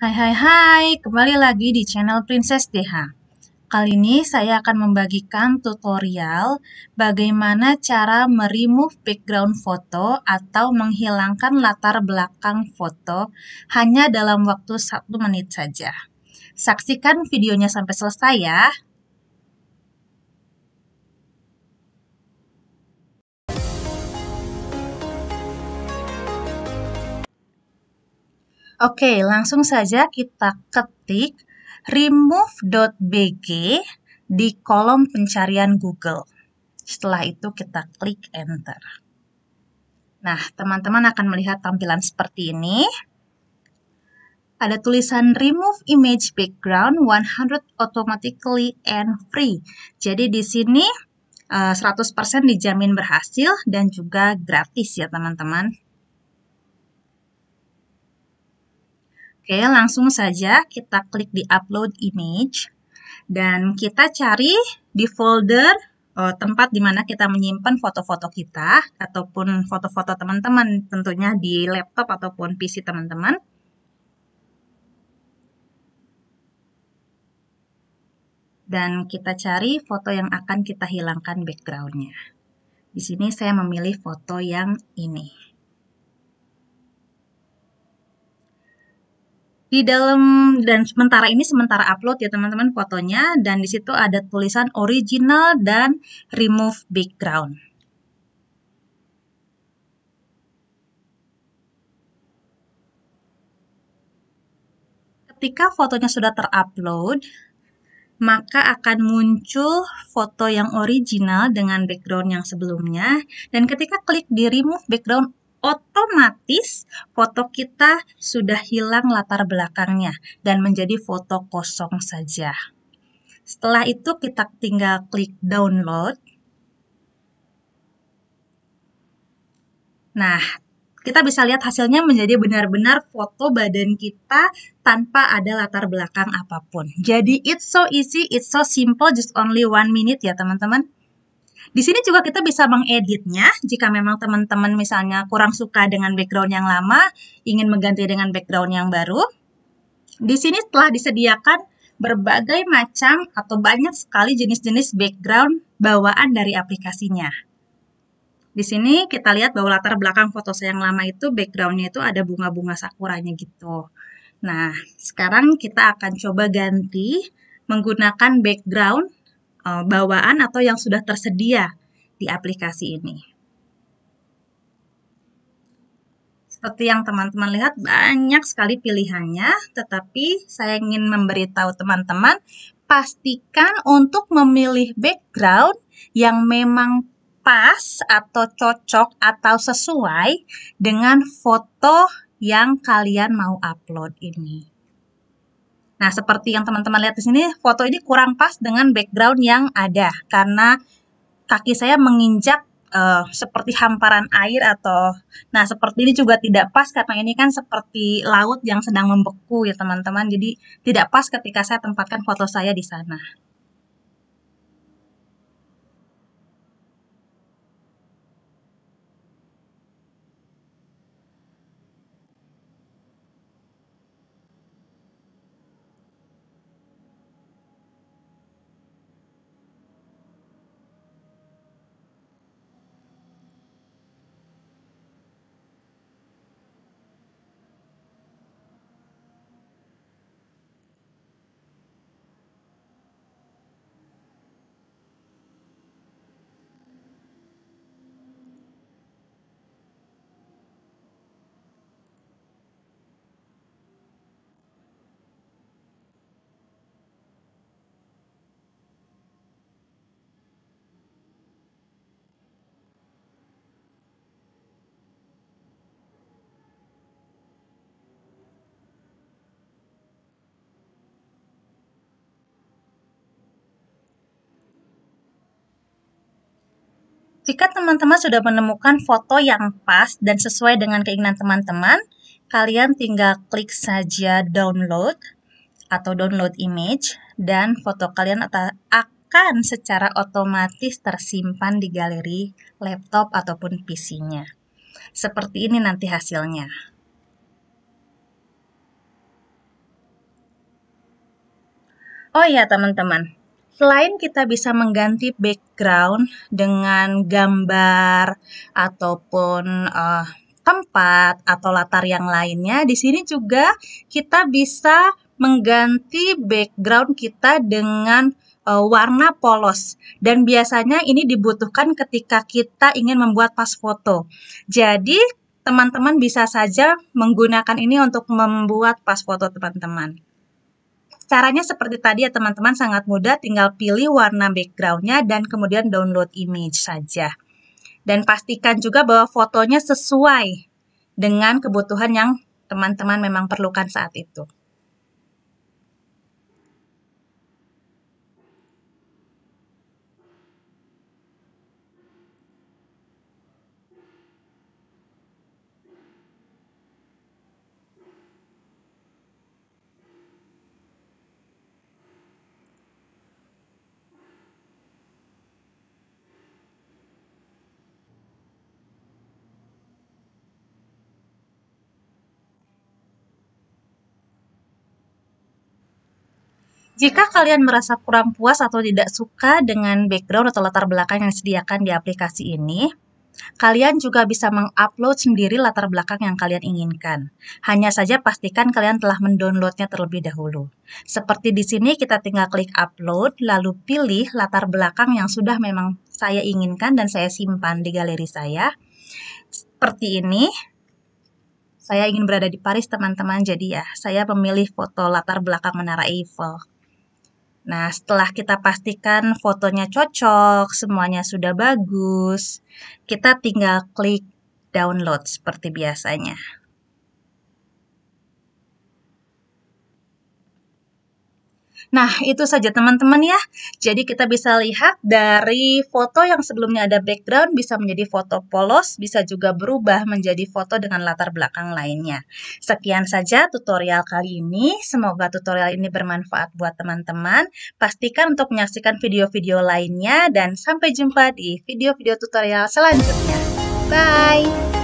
Hai hai hai, kembali lagi di channel Princess DH. Kali ini saya akan membagikan tutorial bagaimana cara meremove background foto atau menghilangkan latar belakang foto hanya dalam waktu satu menit saja. Saksikan videonya sampai selesai ya. Oke, langsung saja kita ketik remove.bg di kolom pencarian Google. Setelah itu kita klik enter. Nah, teman-teman akan melihat tampilan seperti ini. Ada tulisan remove image background 100 automatically and free. Jadi di sini 100% eh, dijamin berhasil dan juga gratis ya teman-teman. Oke, langsung saja kita klik di upload image dan kita cari di folder oh, tempat di mana kita menyimpan foto-foto kita ataupun foto-foto teman-teman tentunya di laptop ataupun PC teman-teman. Dan kita cari foto yang akan kita hilangkan backgroundnya. Di sini saya memilih foto yang ini. di dalam dan sementara ini sementara upload ya teman-teman fotonya dan di situ ada tulisan original dan remove background. Ketika fotonya sudah terupload, maka akan muncul foto yang original dengan background yang sebelumnya. Dan ketika klik di remove background otomatis foto kita sudah hilang latar belakangnya dan menjadi foto kosong saja. Setelah itu kita tinggal klik download. Nah, kita bisa lihat hasilnya menjadi benar-benar foto badan kita tanpa ada latar belakang apapun. Jadi it's so easy, it's so simple, just only one minute ya teman-teman. Di sini juga kita bisa mengeditnya jika memang teman-teman misalnya kurang suka dengan background yang lama, ingin mengganti dengan background yang baru. Di sini telah disediakan berbagai macam atau banyak sekali jenis-jenis background bawaan dari aplikasinya. Di sini kita lihat bahwa latar belakang foto saya yang lama itu backgroundnya itu ada bunga-bunga sakuranya gitu. Nah, sekarang kita akan coba ganti menggunakan background Eh, bawaan atau yang sudah tersedia di aplikasi ini. Seperti yang teman-teman lihat, banyak sekali pilihannya, tetapi saya ingin memberitahu teman-teman, pastikan untuk memilih background yang memang pas atau cocok atau sesuai dengan foto yang kalian mau upload ini. Nah, seperti yang teman-teman lihat di sini, foto ini kurang pas dengan background yang ada karena kaki saya menginjak uh, seperti hamparan air atau nah seperti ini juga tidak pas karena ini kan seperti laut yang sedang membeku ya teman-teman. Jadi tidak pas ketika saya tempatkan foto saya di sana. Jika teman-teman sudah menemukan foto yang pas dan sesuai dengan keinginan teman-teman, kalian tinggal klik saja download atau download image dan foto kalian akan secara otomatis tersimpan di galeri laptop ataupun PC-nya. Seperti ini nanti hasilnya. Oh ya teman-teman, Selain kita bisa mengganti background dengan gambar ataupun uh, tempat atau latar yang lainnya, di sini juga kita bisa mengganti background kita dengan eh, warna polos dan biasanya ini dibutuhkan ketika kita ingin membuat pas foto. Jadi teman-teman bisa saja menggunakan ini untuk membuat pas foto teman-teman. Caranya seperti tadi ya teman-teman, sangat mudah tinggal pilih warna backgroundnya dan kemudian download image saja. Dan pastikan juga bahwa fotonya sesuai dengan kebutuhan yang teman-teman memang perlukan saat itu. Jika kalian merasa kurang puas atau tidak suka dengan background atau latar belakang yang disediakan di aplikasi ini, kalian juga bisa mengupload sendiri latar belakang yang kalian inginkan. Hanya saja pastikan kalian telah mendownloadnya terlebih dahulu. Seperti di sini kita tinggal klik upload, lalu pilih latar belakang yang sudah memang saya inginkan dan saya simpan di galeri saya. Seperti ini, saya ingin berada di Paris teman-teman, jadi ya saya memilih foto latar belakang Menara Eiffel. Nah, setelah kita pastikan fotonya cocok, semuanya sudah bagus, kita tinggal klik download seperti biasanya. Nah, itu saja teman-teman ya. Jadi kita bisa lihat dari foto yang sebelumnya ada background bisa menjadi foto polos, bisa juga berubah menjadi foto dengan latar belakang lainnya. Sekian saja tutorial kali ini. Semoga tutorial ini bermanfaat buat teman-teman. Pastikan untuk menyaksikan video-video lainnya dan sampai jumpa di video-video tutorial selanjutnya. Bye!